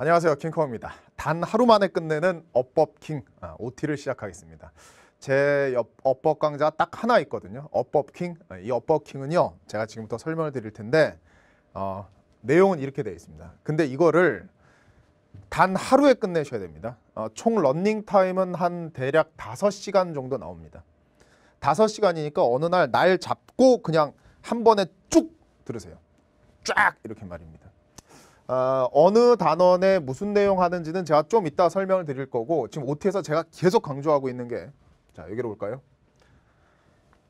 안녕하세요 킹커입니다 단 하루 만에 끝내는 어법킹 아, OT를 시작하겠습니다 제 옆, 업법 강좌 딱 하나 있거든요 어법킹이어법킹은요 아, 제가 지금부터 설명을 드릴 텐데 어, 내용은 이렇게 되어 있습니다 근데 이거를 단 하루에 끝내셔야 됩니다 어, 총 런닝 타임은 한 대략 5 시간 정도 나옵니다 5 시간이니까 어느 날 날 잡고 그냥 한 번에 쭉 들으세요 쫙 이렇게 말입니다 어, 어느 단원에 무슨 내용 하는지는 제가 좀 이따 설명을 드릴 거고 지금 OT에서 제가 계속 강조하고 있는 게 자 여기로 올까요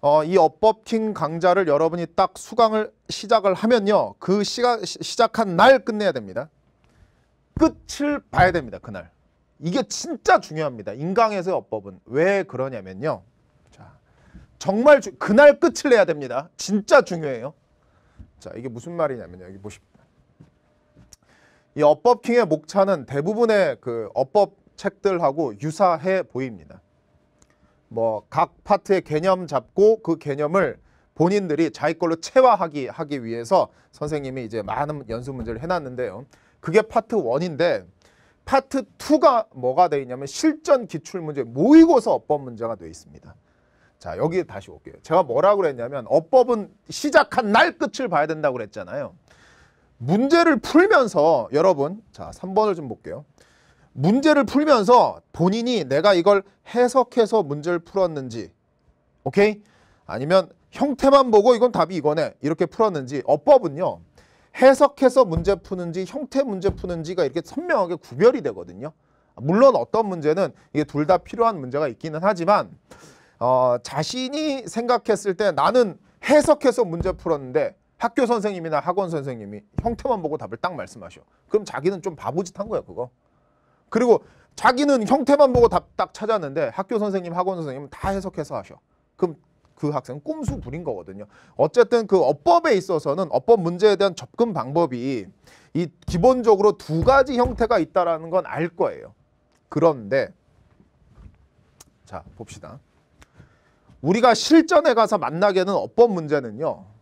어, 이어법킹 강좌를 여러분이 딱 수강을 시작을 하면요 그 시가, 시작한 날 끝내야 됩니다 끝을 봐야 됩니다 그날 이게 진짜 중요합니다 인강에서의 어법은왜 그러냐면요 자 정말 주, 그날 끝을 내야 됩니다 진짜 중요해요 자 이게 무슨 말이냐면요 여기 보십시오 이 어법킹의 목차는 대부분의 그 어법 책들하고 유사해 보입니다. 뭐 각 파트의 개념 잡고 그 개념을 본인들이 자기 걸로 체화하기 하기 위해서 선생님이 이제 많은 연습 문제를 해놨는데요. 그게 파트 1인데 파트 2가 뭐가 되 있냐면 실전 기출 문제 모의고사 어법 문제가 되 있습니다. 자 여기 다시 올게요. 제가 뭐라고 그랬냐면 어법은 시작한 날 끝을 봐야 된다고 그랬잖아요. 문제를 풀면서 여러분 자 3번을 좀 볼게요. 문제를 풀면서 본인이 내가 이걸 해석해서 문제를 풀었는지 오케이? 아니면 형태만 보고 이건 답이 이거네 이렇게 풀었는지 어법은요. 해석해서 문제 푸는지 형태 문제 푸는지가 이렇게 선명하게 구별이 되거든요. 물론 어떤 문제는 이게 둘 다 필요한 문제가 있기는 하지만 어, 자신이 생각했을 때 나는 해석해서 문제 풀었는데 학교 선생님이나 학원 선생님이 형태만 보고 답을 딱 말씀하셔. 그럼 자기는 좀 바보짓 한 거야 그거. 그리고 자기는 형태만 보고 답 딱 찾았는데 학교 선생님, 학원 선생님은 다 해석해서 하셔. 그럼 그 학생은 꼼수 부린 거거든요. 어쨌든 그 어법에 있어서는 어법 문제에 대한 접근 방법이 이 기본적으로 두 가지 형태가 있다라는 건 알 거예요. 그런데 자 봅시다. 우리가 실전에 가서 만나게 되는 어법 문제는요.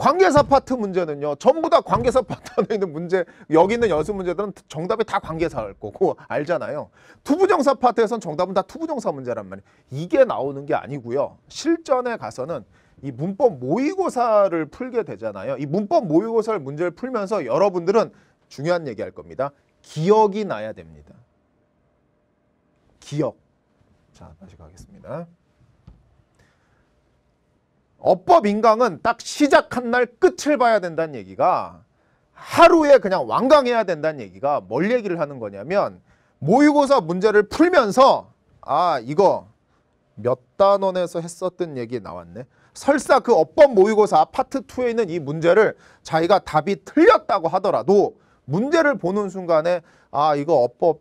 관계사 파트 문제는요. 전부 다 관계사 파트 안에 있는 문제, 여기 있는 연습 문제들은 정답이 다 관계사일 거고 알잖아요. 투부정사 파트에선 정답은 다 투부정사 문제란 말이에요. 이게 나오는 게 아니고요. 실전에 가서는 이 문법 모의고사를 풀게 되잖아요. 이 문법 모의고사를 문제를 풀면서 여러분들은 중요한 얘기 할 겁니다. 기억이 나야 됩니다. 기억. 자, 다시 가겠습니다. 어법 인강은 딱 시작한 날 끝을 봐야 된다는 얘기가 하루에 그냥 완강해야 된다는 얘기가 뭘 얘기를 하는 거냐면 모의고사 문제를 풀면서 아 이거 몇 단원에서 했었던 얘기 나왔네 설사 그 어법 모의고사 파트 2에 있는 이 문제를 자기가 답이 틀렸다고 하더라도 문제를 보는 순간에 아 이거 어법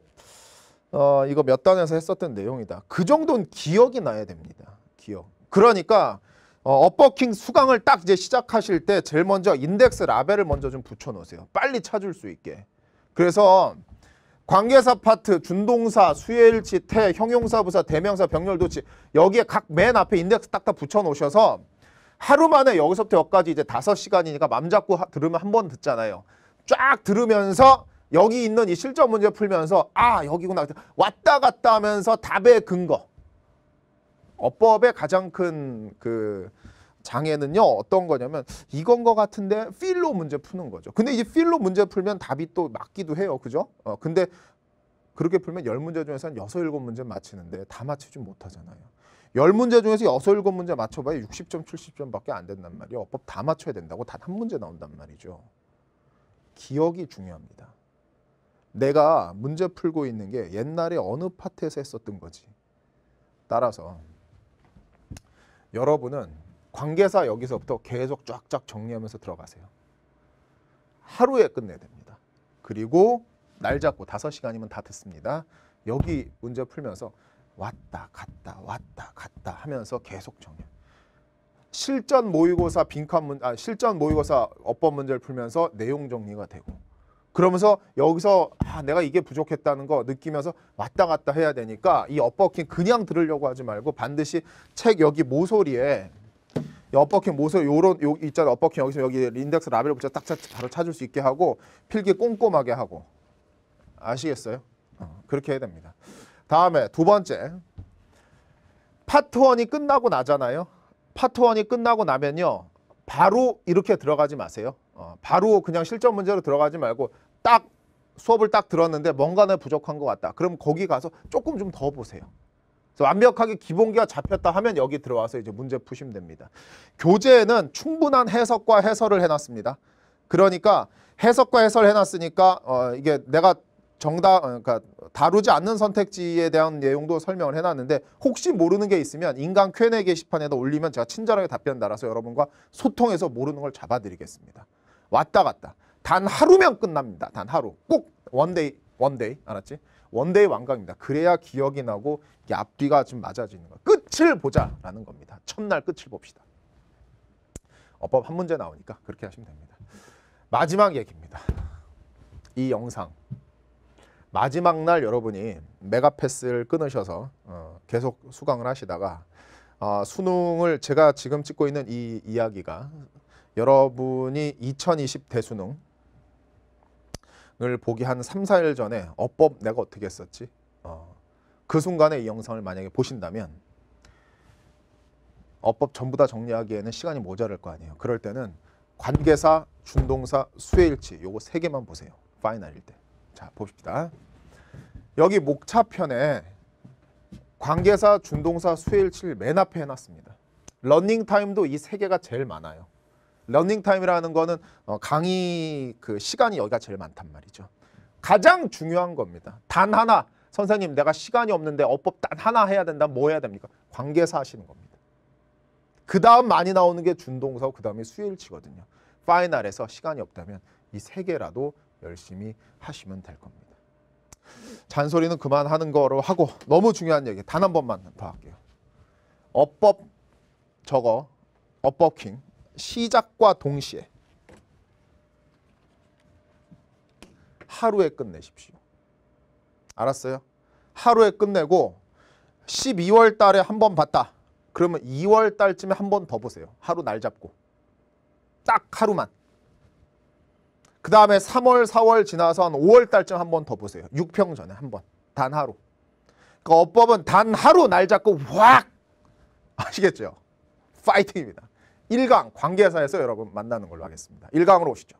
어 이거 몇 단에서 했었던 내용이다 그 정도는 기억이 나야 됩니다 기억 그러니까 어, 업버킹 수강을 딱 이제 시작하실 때 제일 먼저 인덱스 라벨을 먼저 좀 붙여 놓으세요. 빨리 찾을 수 있게. 그래서 관계사 파트, 준동사, 수혜일치, 태, 형용사, 부사, 대명사, 병렬, 도치 여기에 각 맨 앞에 인덱스 딱딱 붙여 놓으셔서 하루 만에 여기서부터 여기까지 이제 다섯 시간이니까 맘 잡고 하, 들으면 한 번 듣잖아요. 쫙 들으면서 여기 있는 이 실전 문제 풀면서 아 여기구나 왔다 갔다 하면서 답의 근거 어법의 가장 큰 그 장애는요 어떤 거냐면 이건 거 같은데 필로 문제 푸는 거죠. 근데 이제 필로 문제 풀면 답이 또 맞기도 해요, 그죠? 어 근데 그렇게 풀면 열문제 중에서 한 여섯 일곱 문제 맞히는데 다 맞히지 못하잖아요. 열문제 중에서 여섯 일곱 문제 맞춰봐야 육십 점 칠십 점밖에안 된단 말이에요. 어법 다 맞춰야 된다고 단 한 문제 나온단 말이죠. 기억이 중요합니다. 내가 문제 풀고 있는 게 옛날에 어느 파트에서 했었던 거지. 따라서 여러분은 관계사 여기서부터 계속 쫙쫙 정리하면서 들어가세요. 하루에 끝내야 됩니다. 그리고 날 잡고 5시간이면 다 듣습니다. 여기 문제 풀면서 왔다 갔다 왔다 갔다 하면서 계속 정리. 실전 모의고사 빈칸 문아 실전 모의고사 어법 문제를 풀면서 내용 정리가 되고 그러면서 여기서 아, 내가 이게 부족했다는 거 느끼면서 왔다 갔다 해야 되니까 이 업버킹 그냥 들으려고 하지 말고 반드시 책 여기 모서리에 업버킹 모서 리 요런 요 있잖아 업버킹 여기서 여기 인덱스 라벨 을 붙여 딱 바로 찾을 수 있게 하고 필기 꼼꼼하게 하고 아시겠어요? 어, 그렇게 해야 됩니다. 다음에 두 번째 파트 원이 끝나고 나잖아요. 파트 원이 끝나고 나면요 바로 이렇게 들어가지 마세요. 어, 바로 그냥 실전 문제로 들어가지 말고 딱 수업을 딱 들었는데 뭔가 내 부족한 것 같다. 그럼 거기 가서 조금 좀 더 보세요. 완벽하게 기본기가 잡혔다 하면 여기 들어와서 이제 문제 푸시면 됩니다. 교재에는 충분한 해석과 해설을 해놨습니다. 그러니까 해석과 해설 해놨으니까 어, 이게 내가 정답 어, 그러니까 다루지 않는 선택지에 대한 내용도 설명을 해놨는데 혹시 모르는 게 있으면 인간 Q&A 게시판에다 올리면 제가 친절하게 답변 달아서 여러분과 소통해서 모르는 걸 잡아드리겠습니다. 왔다 갔다. 단 하루면 끝납니다. 단 하루. 꼭 원데이 원데이 알았지? 원데이 완강입니다. 그래야 기억이 나고 앞뒤가 좀 맞아지는 거. 끝을 보자라는 겁니다. 첫날 끝을 봅시다. 어법 한 문제 나오니까 그렇게 하시면 됩니다. 마지막 얘기입니다. 이 영상 마지막 날 여러분이 메가패스를 끊으셔서 어, 계속 수강을 하시다가 어, 수능을 제가 지금 찍고 있는 이 이야기가 여러분이 2020 대수능을 보기 한 3, 4일 전에 어법 내가 어떻게 했었지? 어, 그 순간에 이 영상을 만약에 보신다면 어법 전부 다 정리하기에는 시간이 모자랄 거 아니에요. 그럴 때는 관계사, 준동사, 수혜일치 요거 세 개만 보세요. 파이널일 때. 자, 봅시다. 여기 목차편에 관계사, 준동사, 수혜일치를 맨 앞에 해놨습니다. 러닝 타임도 이 세 개가 제일 많아요. 러닝 타임이라는 거는 어, 강의 그 시간이 여기가 제일 많단 말이죠. 가장 중요한 겁니다. 단 하나 선생님 내가 시간이 없는데 어법 단 하나 해야 된다. 뭐 해야 됩니까? 관계사 하시는 겁니다. 그 다음 많이 나오는 게준동사그 다음이 수일치거든요. 파이널에서 시간이 없다면 이 세 개라도 열심히 하시면 될 겁니다. 잔소리는 그만하는 거로 하고 너무 중요한 얘기 단 한 번만 더 할게요. 어법 저거 어법킹 시작과 동시에 하루에 끝내십시오. 알았어요? 하루에 끝내고 12월 달에 한 번 봤다. 그러면 2월 달쯤에 한 번 더 보세요. 하루 날 잡고. 딱 하루만. 그 다음에 3월, 4월 지나서 한 5월 달쯤 한 번 더 보세요. 6평 전에 한 번. 단 하루. 그 어법은 단 하루 날 잡고 확 아시겠죠? 파이팅입니다. 1강 관계사에서 여러분 만나는 걸로 하겠습니다. 1강으로 오시죠.